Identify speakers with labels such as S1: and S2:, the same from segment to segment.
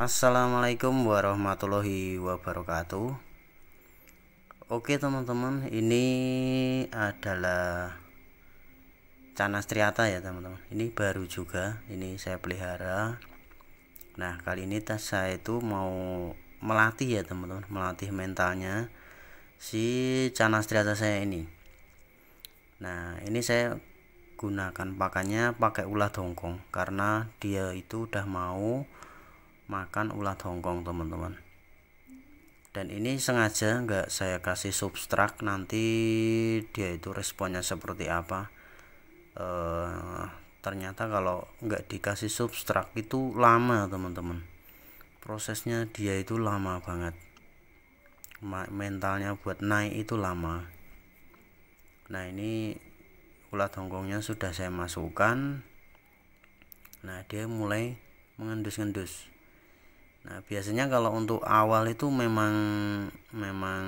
S1: Assalamualaikum warahmatullahi wabarakatuh Oke teman-teman ini adalah canas triata ya teman-teman ini baru juga ini saya pelihara nah kali ini tas saya itu mau melatih ya teman-teman melatih mentalnya si canas triata saya ini nah ini saya gunakan pakannya pakai ulah dongkong karena dia itu udah mau makan ulat hongkong teman-teman dan ini sengaja nggak saya kasih substrak nanti dia itu responnya seperti apa e, ternyata kalau nggak dikasih substrak itu lama teman-teman prosesnya dia itu lama banget mentalnya buat naik itu lama nah ini ulat hongkongnya sudah saya masukkan nah dia mulai mengendus-endus Nah, biasanya kalau untuk awal itu memang memang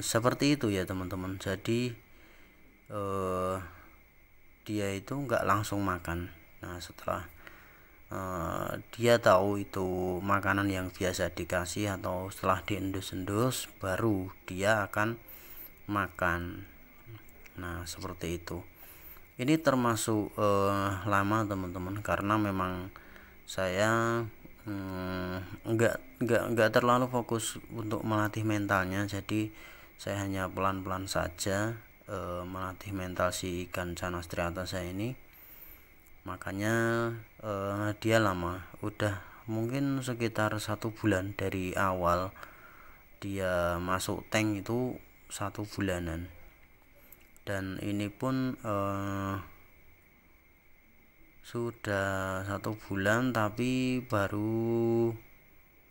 S1: seperti itu ya, teman-teman. Jadi eh dia itu nggak langsung makan. Nah, setelah eh, dia tahu itu makanan yang biasa dikasih atau setelah diendus-endus baru dia akan makan. Nah, seperti itu. Ini termasuk eh, lama, teman-teman, karena memang saya Eh, nggak nggak nggak terlalu fokus untuk melatih mentalnya jadi saya hanya pelan-pelan saja e, melatih mental si ikan striata saya ini makanya e, dia lama udah mungkin sekitar satu bulan dari awal dia masuk tank itu satu bulanan dan ini pun eh, sudah satu bulan tapi baru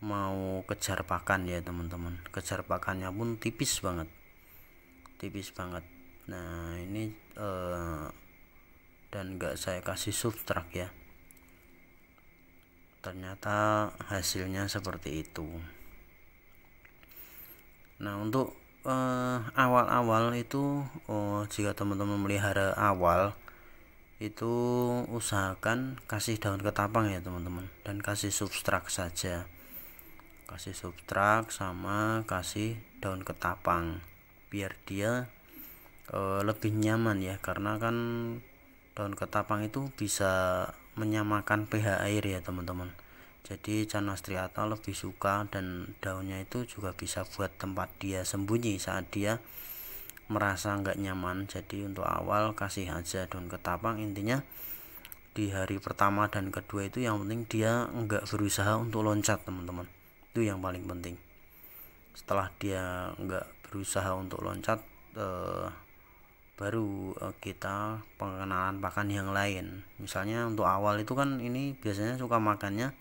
S1: mau kejar pakan ya teman-teman kejar pakannya pun tipis banget tipis banget nah ini uh, dan nggak saya kasih substrak ya ternyata hasilnya seperti itu nah untuk eh, awal-awal uh, itu oh, jika teman-teman melihara awal itu usahakan kasih daun ketapang ya teman-teman dan kasih substrak saja kasih substrak sama kasih daun ketapang biar dia e, lebih nyaman ya karena kan daun ketapang itu bisa menyamakan pH air ya teman-teman jadi canastriata lebih suka dan daunnya itu juga bisa buat tempat dia sembunyi saat dia merasa nggak nyaman jadi untuk awal kasih aja daun ketapang intinya di hari pertama dan kedua itu yang penting dia nggak berusaha untuk loncat teman-teman itu yang paling penting setelah dia nggak berusaha untuk loncat eh, baru eh, kita pengenalan pakan yang lain misalnya untuk awal itu kan ini biasanya suka makannya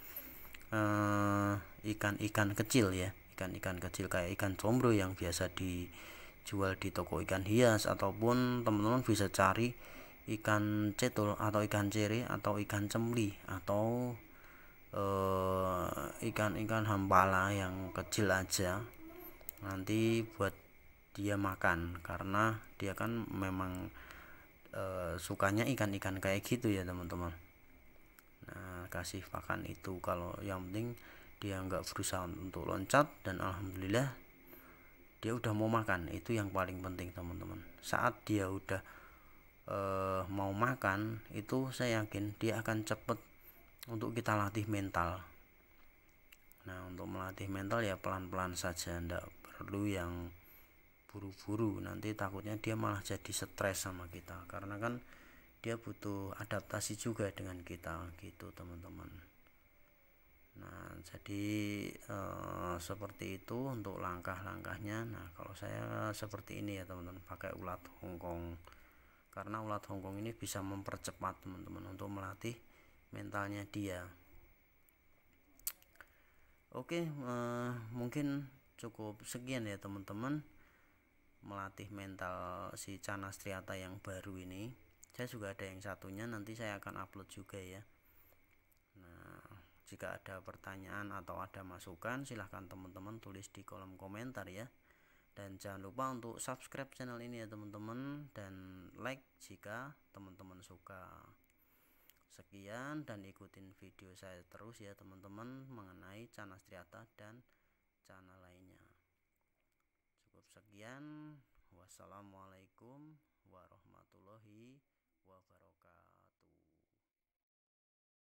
S1: eh, ikan-ikan eh, kecil ya ikan-ikan kecil kayak ikan combro yang biasa di jual di toko ikan hias ataupun teman-teman bisa cari ikan cetul atau ikan ceri atau ikan cemli atau eh, ikan-ikan hambala yang kecil aja nanti buat dia makan karena dia kan memang eh, sukanya ikan-ikan kayak gitu ya teman-teman nah kasih pakan itu kalau yang penting dia nggak berusaha untuk loncat dan alhamdulillah dia udah mau makan itu yang paling penting teman-teman saat dia udah e, mau makan itu saya yakin dia akan cepet untuk kita latih mental nah untuk melatih mental ya pelan-pelan saja ndak perlu yang buru-buru nanti takutnya dia malah jadi stres sama kita karena kan dia butuh adaptasi juga dengan kita gitu teman-teman jadi e, seperti itu untuk langkah-langkahnya nah kalau saya seperti ini ya teman-teman pakai ulat Hongkong karena ulat Hongkong ini bisa mempercepat teman-teman untuk melatih mentalnya dia oke e, mungkin cukup sekian ya teman-teman melatih mental si Cana Striata yang baru ini saya juga ada yang satunya nanti saya akan upload juga ya jika ada pertanyaan atau ada masukan, silahkan teman-teman tulis di kolom komentar ya. Dan jangan lupa untuk subscribe channel ini ya teman-teman dan like jika teman-teman suka. Sekian dan ikutin video saya terus ya teman-teman mengenai channel Triata dan channel lainnya. Cukup sekian. Wassalamualaikum warahmatullahi wabarakatuh.